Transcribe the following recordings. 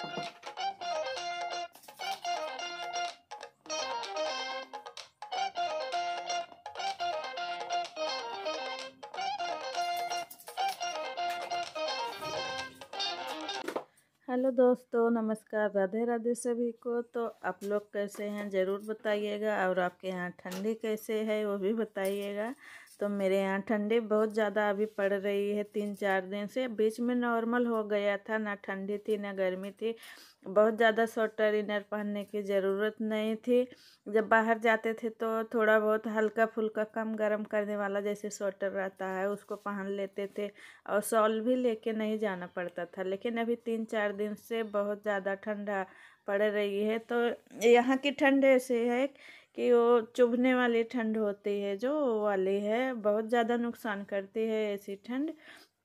hello दोस्तों नमस्कार राधे राधे सभी को तो आप लोग कैसे हैं ज़रूर बताइएगा और आपके यहाँ ठंडी कैसे है वो भी बताइएगा तो मेरे यहाँ ठंडी बहुत ज़्यादा अभी पड़ रही है तीन चार दिन से बीच में नॉर्मल हो गया था ना ठंडी थी ना गर्मी थी बहुत ज़्यादा स्वेटर इनर पहनने की ज़रूरत नहीं थी जब बाहर जाते थे तो थोड़ा बहुत हल्का फुल्का कम गर्म करने वाला जैसे स्वेटर रहता है उसको पहन लेते थे और शॉल भी लेके नहीं जाना पड़ता था लेकिन अभी तीन चार दिन से बहुत ज़्यादा ठंडा पड़ रही है तो यहाँ की ठंड ऐसे है कि वो चुभने वाली ठंड होती है जो वाले है बहुत ज़्यादा नुकसान करती है ऐसी ठंड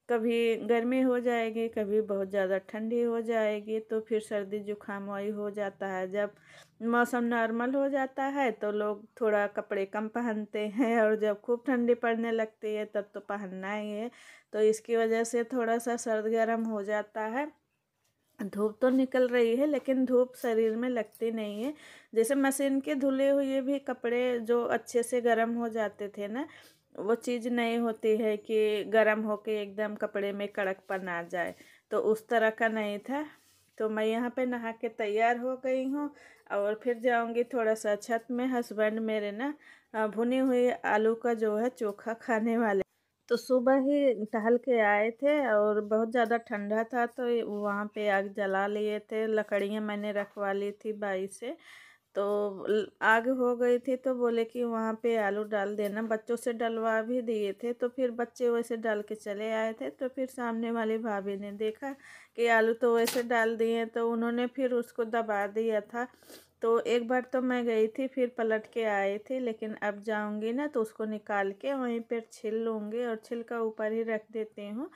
कभी गर्मी हो जाएगी कभी बहुत ज़्यादा ठंडी हो जाएगी तो फिर सर्दी जुकाम वही हो जाता है जब मौसम नॉर्मल हो जाता है तो लोग थोड़ा कपड़े कम पहनते हैं और जब खूब ठंडी पड़ने लगती है तब तो पहनना ही है तो इसकी वजह से थोड़ा सा सर्द गर्म हो जाता है धूप तो निकल रही है लेकिन धूप शरीर में लगती नहीं है जैसे मशीन के धुले हुए भी कपड़े जो अच्छे से गर्म हो जाते थे ना वो चीज़ नहीं होती है कि गर्म होके एकदम कपड़े में कड़कपन आ जाए तो उस तरह का नहीं था तो मैं यहाँ पे नहा के तैयार हो गई हूँ और फिर जाऊँगी थोड़ा सा छत में हस्बैंड मेरे ना भुनी हुई आलू का जो है चोखा खाने वाले तो सुबह ही टहल के आए थे और बहुत ज़्यादा ठंडा था तो वहाँ पे आग जला लिए थे लकड़ियाँ मैंने रखवा ली थी बाई से तो आग हो गई थी तो बोले कि वहाँ पे आलू डाल देना बच्चों से डलवा भी दिए थे तो फिर बच्चे वैसे डाल के चले आए थे तो फिर सामने वाली भाभी ने देखा कि आलू तो वैसे डाल दिए तो उन्होंने फिर उसको दबा दिया था तो एक बार तो मैं गई थी फिर पलट के आई थी लेकिन अब जाऊंगी ना तो उसको निकाल के वहीं पर छिल लूँगी और छिलका ऊपर ही रख देती हूँ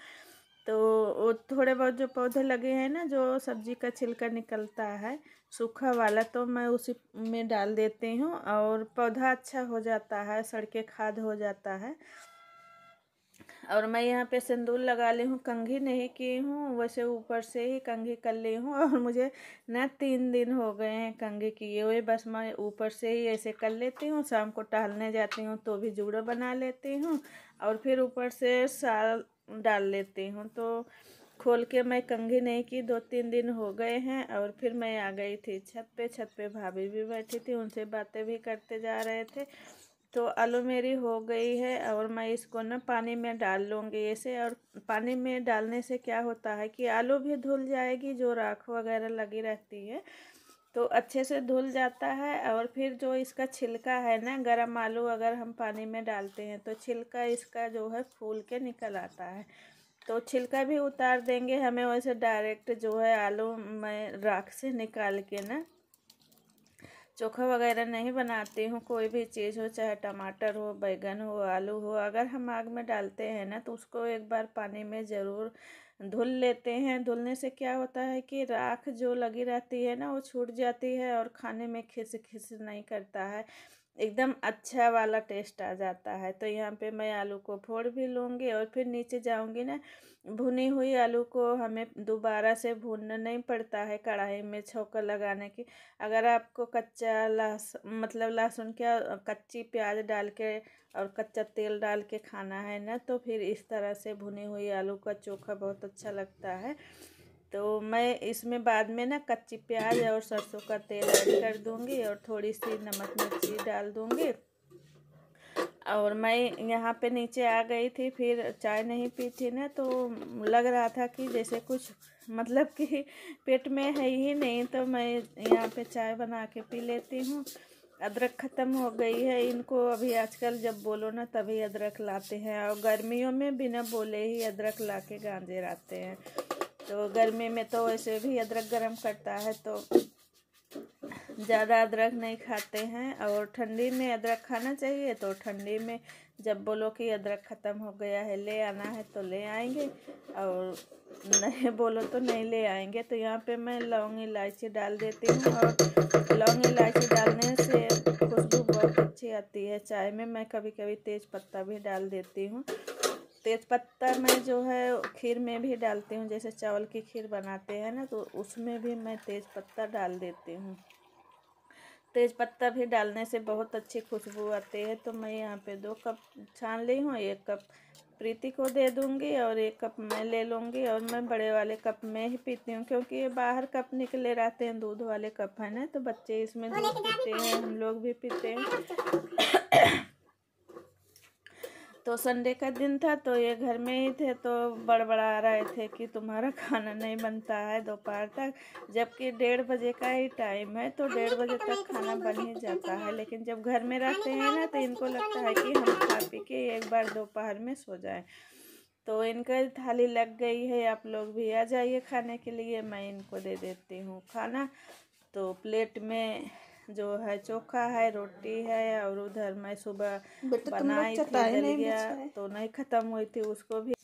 तो वो थोड़े बहुत जो पौधे लगे हैं ना जो सब्जी का छिलका निकलता है सूखा वाला तो मैं उसी में डाल देती हूँ और पौधा अच्छा हो जाता है सड़के खाद हो जाता है और मैं यहाँ पे सिंदूर लगा ली हूँ कंघी नहीं की हूँ वैसे ऊपर से ही कंघी कर ली हूँ और मुझे ना तीन दिन हो गए हैं कंघी किए हुए बस मैं ऊपर से ही ऐसे कर लेती हूँ शाम को टहलने जाती हूँ तो भी जूड़ो बना लेती हूँ और फिर ऊपर से साल डाल लेती हूँ तो खोल के मैं कंघी नहीं की दो तीन दिन हो गए हैं और फिर मैं आ गई थी छत पे छत पे भाभी भी बैठी थी उनसे बातें भी करते जा रहे थे तो आलू मेरी हो गई है और मैं इसको ना पानी में डाल लूँगी ऐसे और पानी में डालने से क्या होता है कि आलू भी धुल जाएगी जो राख वगैरह लगी रहती है तो अच्छे से धुल जाता है और फिर जो इसका छिलका है ना गरम आलू अगर हम पानी में डालते हैं तो छिलका इसका जो है फूल के निकल आता है तो छिलका भी उतार देंगे हमें वैसे डायरेक्ट जो है आलू में राख से निकाल के ना चोखा वगैरह नहीं बनाती हूँ कोई भी चीज़ हो चाहे टमाटर हो बैंगन हो आलू हो अगर हम आग में डालते हैं ना तो उसको एक बार पानी में ज़रूर धुल लेते हैं धुलने से क्या होता है कि राख जो लगी रहती है ना वो छूट जाती है और खाने में खिस खिस नहीं करता है एकदम अच्छा वाला टेस्ट आ जाता है तो यहाँ पे मैं आलू को फोड़ भी लूँगी और फिर नीचे जाऊँगी ना भुनी हुई आलू को हमें दोबारा से भूनना नहीं पड़ता है कढ़ाई में छौका लगाने की अगर आपको कच्चा लहस मतलब लहसुन क्या कच्ची प्याज डाल के और कच्चा तेल डाल के खाना है ना तो फिर इस तरह से भुनी हुई आलू का चोखा बहुत अच्छा लगता है तो मैं इसमें बाद में ना कच्ची प्याज और सरसों का तेल ऐड कर दूंगी और थोड़ी सी नमक मिर्ची डाल दूंगी और मैं यहाँ पे नीचे आ गई थी फिर चाय नहीं पी थी ना तो लग रहा था कि जैसे कुछ मतलब कि पेट में है ही नहीं तो मैं यहाँ पे चाय बना के पी लेती हूँ अदरक ख़त्म हो गई है इनको अभी आजकल जब बोलो ना तभी अदरक लाते हैं और गर्मियों में बिना बोले ही अदरक ला के गांजे लाते हैं तो गर्मी में तो वैसे भी अदरक गर्म करता है तो ज़्यादा अदरक नहीं खाते हैं और ठंडी में अदरक खाना चाहिए तो ठंडी में जब बोलो कि अदरक ख़त्म हो गया है ले आना है तो ले आएंगे और नहीं बोलो तो नहीं ले आएंगे तो यहाँ पे मैं लौंग इलायची डाल देती हूँ और लौंग इलायची डालने से खुशबू बहुत अच्छी आती है चाय में मैं कभी कभी तेज़ पत्ता भी डाल देती हूँ तेज़पत्ता मैं जो है खीर में भी डालती हूँ जैसे चावल की खीर बनाते हैं ना तो उसमें भी मैं तेज़पत्ता डाल देती हूँ तेज़पत्ता भी डालने से बहुत अच्छी खुशबू आती है तो मैं यहाँ पे दो कप छान ली हूँ एक कप प्रीति को दे दूँगी और एक कप मैं ले लूँगी और मैं बड़े वाले कप में ही पीती हूँ क्योंकि ये बाहर कप निकले रहते हैं दूध वाले कप है ना तो बच्चे इसमें दूध पीते हैं हम लोग भी पीते हैं तो संडे का दिन था तो ये घर में ही थे तो बड़बड़ा रहे थे कि तुम्हारा खाना नहीं बनता है दोपहर तक जबकि डेढ़ बजे का ही टाइम है तो डेढ़ बजे तक खाना बन ही जाता है लेकिन जब घर में रहते हैं ना तो इनको लगता है कि हम खा पी के एक बार दोपहर में सो जाए तो इनका थाली लग गई है आप लोग भी आ जाइए खाने के लिए मैं इनको दे देती हूँ खाना तो प्लेट में जो है चोखा है रोटी है और उधर मैं सुबह तो बनाई थी गया तो नहीं खत्म हुई थी उसको भी